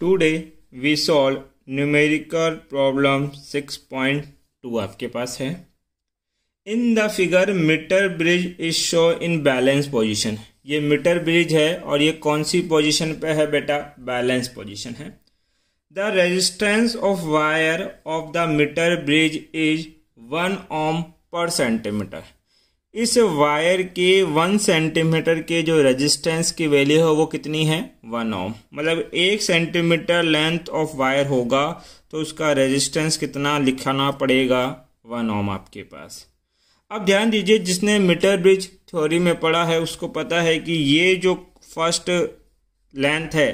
today we solve numerical problem 6.2 आपके पास है in the figure metre bridge is show in balance position ये metre bridge है और ये कौन सी पोजीशन पे है बेटा बैलेंस पोजीशन है the resistance of wire of the metre bridge is one ohm per centimetre इस वायर के वन सेंटीमीटर के जो रेजिस्टेंस की वैल्यू है वो कितनी है वन ओम मतलब एक सेंटीमीटर लेंथ ऑफ वायर होगा तो उसका रेजिस्टेंस कितना लिखाना पड़ेगा वन ओम आपके पास अब ध्यान दीजिए जिसने मीटर ब्रिज थ्योरी में पढ़ा है उसको पता है कि ये जो फर्स्ट लेंथ है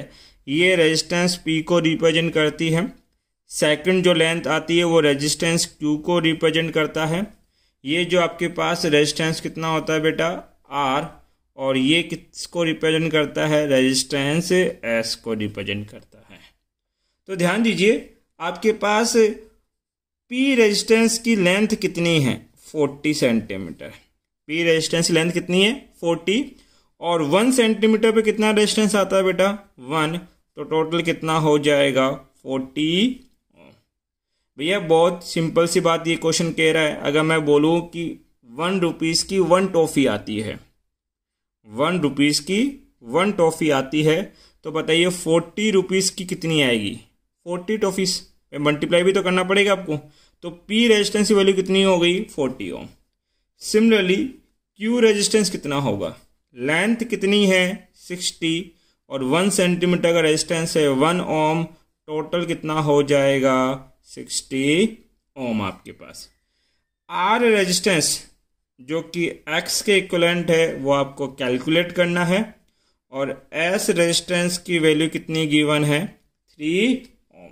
ये रेजिस्टेंस पी को रिप्रेजेंट करती है सेकंड जो लेंथ आती है वो रेजिस्टेंस क्यू को रिप्रेजेंट करता है ये जो आपके पास रेजिस्टेंस कितना होता है बेटा आर और ये किसको रिप्रेजेंट करता है रेजिस्टेंस एस को रिप्रेजेंट करता है तो ध्यान दीजिए आपके पास पी रेजिस्टेंस की लेंथ कितनी है फोर्टी सेंटीमीटर पी रेजिस्टेंस की लेंथ कितनी है फोर्टी और वन सेंटीमीटर पे कितना रेजिस्टेंस आता है बेटा वन तो टोटल कितना हो जाएगा फोर्टी भैया बहुत सिंपल सी बात ये क्वेश्चन कह रहा है अगर मैं बोलूँ कि वन रुपीज़ की वन टॉफ़ी आती है वन रुपीज़ की वन टॉफ़ी आती है तो बताइए फोर्टी रुपीज़ की कितनी आएगी फोर्टी टॉफ़ीस मल्टीप्लाई भी तो करना पड़ेगा आपको तो पी रेजिस्टेंस की वैल्यू कितनी हो गई forty ohm similarly Q resistance कितना होगा लेंथ कितनी है सिक्सटी और वन सेंटीमीटर का रेजिस्टेंस है वन ओम टोटल कितना हो जाएगा सिक्सटी ओम आपके पास आर रेजिस्टेंस जो कि एक्स के इक्वलेंट है वो आपको कैलकुलेट करना है और एस रेजिस्टेंस की वैल्यू कितनी गिवन है three ohm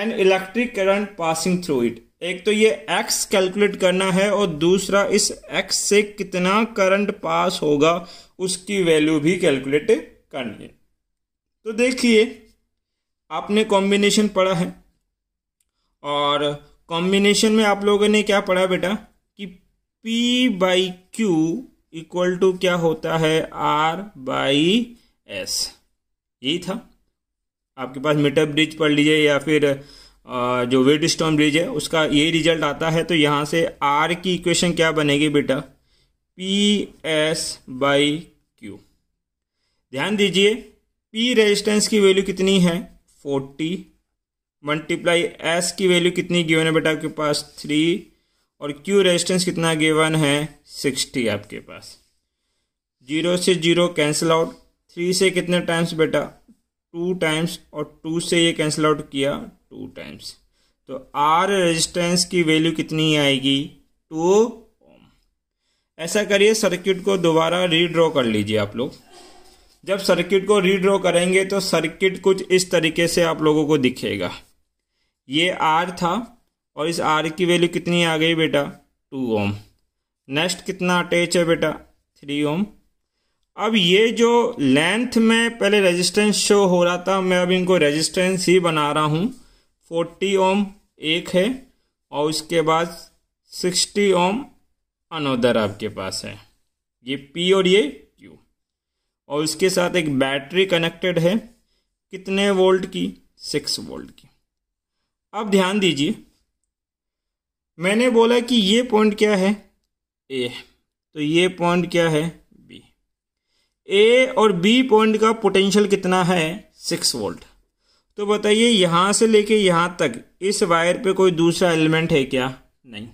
and electric current passing through it एक तो ये एक्स कैलकुलेट करना है और दूसरा इस एक्स से कितना करंट पास होगा उसकी वैल्यू भी कैलकुलेट करनी है तो देखिए आपने कॉम्बिनेशन पढ़ा है और कॉम्बिनेशन में आप लोगों ने क्या पढ़ा बेटा कि P by Q equal to क्या होता है आर बाई एस यही था आपके पास मीटर ब्रिज पढ़ लीजिए या फिर जो वेट स्टोन ब्रिज है उसका यही रिजल्ट आता है तो यहाँ से आर की इक्वेशन क्या बनेगी बेटा पी एस बाई क्यू ध्यान दीजिए पी रेजिस्टेंस की वैल्यू कितनी है फोर्टी मल्टीप्लाई एस की वैल्यू कितनी गिवन है बेटा आपके पास थ्री और क्यू रेजिस्टेंस कितना गिवन है सिक्सटी आपके पास जीरो से जीरो कैंसिल आउट थ्री से कितने टाइम्स बेटा टू टाइम्स और टू से ये कैंसिल आउट किया टू टाइम्स तो आर रेजिस्टेंस की वैल्यू कितनी आएगी टू ओम ऐसा करिए सर्किट को दोबारा रीड्रॉ कर लीजिए आप लोग जब सर्किट को रीड्रॉ करेंगे तो सर्किट कुछ इस तरीके से आप लोगों को दिखेगा ये आर था और इस आर की वैल्यू कितनी आ गई बेटा टू ओम नेक्स्ट कितना अटैच है बेटा थ्री ओम अब ये जो लेंथ में पहले रेजिस्टेंस शो हो रहा था मैं अब इनको रेजिस्टेंस ही बना रहा हूँ फोर्टी ओम एक है और उसके बाद सिक्सटी ओम अनोदर आपके पास है ये पी और ये क्यू और उसके साथ एक बैटरी कनेक्टेड है कितने वोल्ट की सिक्स वोल्ट की अब ध्यान दीजिए मैंने बोला कि ये पॉइंट क्या है ए तो ये पॉइंट क्या है बी ए और बी पॉइंट का पोटेंशियल कितना है सिक्स वोल्ट तो बताइए यहाँ से लेके यहाँ तक इस वायर पे कोई दूसरा एलिमेंट है क्या नहीं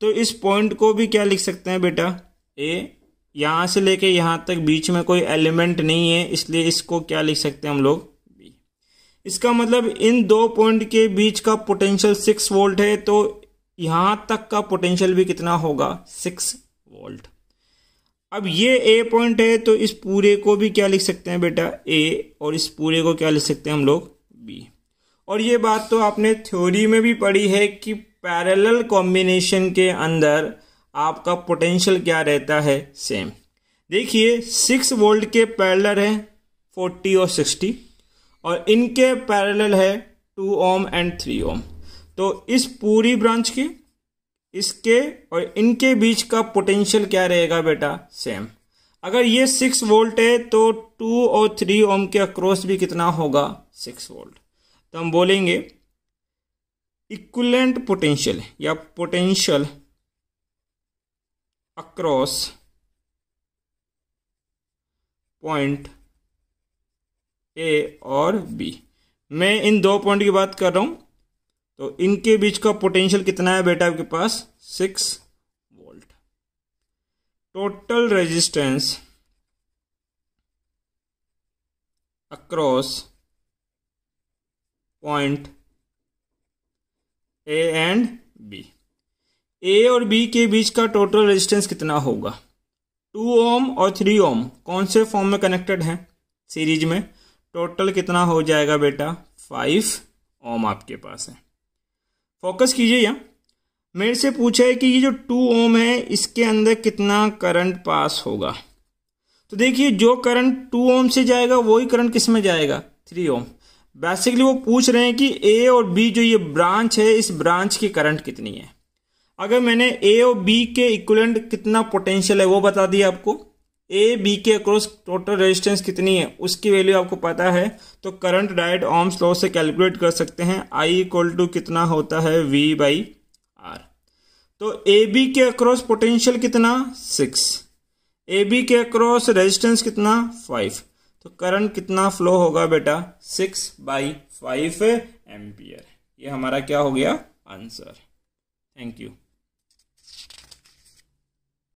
तो इस पॉइंट को भी क्या लिख सकते हैं बेटा ए यहाँ से लेके यहाँ तक बीच में कोई एलिमेंट नहीं है इसलिए इसको क्या लिख सकते हैं हम लोग इसका मतलब इन दो पॉइंट के बीच का पोटेंशियल सिक्स वोल्ट है तो यहां तक का पोटेंशियल भी कितना होगा सिक्स वोल्ट अब ये ए पॉइंट है तो इस पूरे को भी क्या लिख सकते हैं बेटा ए और इस पूरे को क्या लिख सकते हैं हम लोग बी और ये बात तो आपने थ्योरी में भी पढ़ी है कि पैरेलल कॉम्बिनेशन के अंदर आपका पोटेंशियल क्या रहता है सेम देखिए सिक्स वोल्ट के पैरलर हैं फोर्टी और सिक्सटी और इनके पैरेलल है two ohm and three ohm तो इस पूरी ब्रांच के इसके और इनके बीच का पोटेंशियल क्या रहेगा बेटा सेम अगर ये सिक्स वोल्ट है तो टू और थ्री ओम के अक्रॉस भी कितना होगा सिक्स वोल्ट तो हम बोलेंगे इक्वलेंट पोटेंशियल या पोटेंशियल अक्रॉस पॉइंट ए और बी मैं इन दो पॉइंट की बात कर रहा हूं तो इनके बीच का पोटेंशियल कितना है बेटा आपके पास six volt total resistance across point A and B A और बी के बीच का टोटल रेजिस्टेंस कितना होगा टू ओम और थ्री ओम कौन से फॉर्म में कनेक्टेड हैं सीरीज में टोटल कितना हो जाएगा बेटा फाइव ओम आपके पास है फोकस कीजिए यहाँ मेरे से पूछा है कि ये जो टू ओम है इसके अंदर कितना करंट पास होगा तो देखिए जो करंट टू ओम से जाएगा वही करंट किस में जाएगा थ्री ओम बेसिकली वो पूछ रहे हैं कि ए और बी जो ये ब्रांच है इस ब्रांच की करंट कितनी है अगर मैंने ए और बी के इक्वलेंट कितना पोटेंशियल है वो बता दिया आपको ए बी के अक्रॉस टोटल रेजिस्टेंस कितनी है उसकी वैल्यू आपको पता है तो करंट डायट ऑम्स लॉ से कैलकुलेट कर सकते हैं आई इक्वल टू कितना होता है वी बाई आर तो ए बी के अक्रॉस पोटेंशियल कितना सिक्स ए बी के अक्रॉस रेजिस्टेंस कितना फाइव तो करंट कितना फ्लो होगा बेटा सिक्स बाई फाइव एम्पियर ये हमारा क्या हो गया आंसर थैंक यू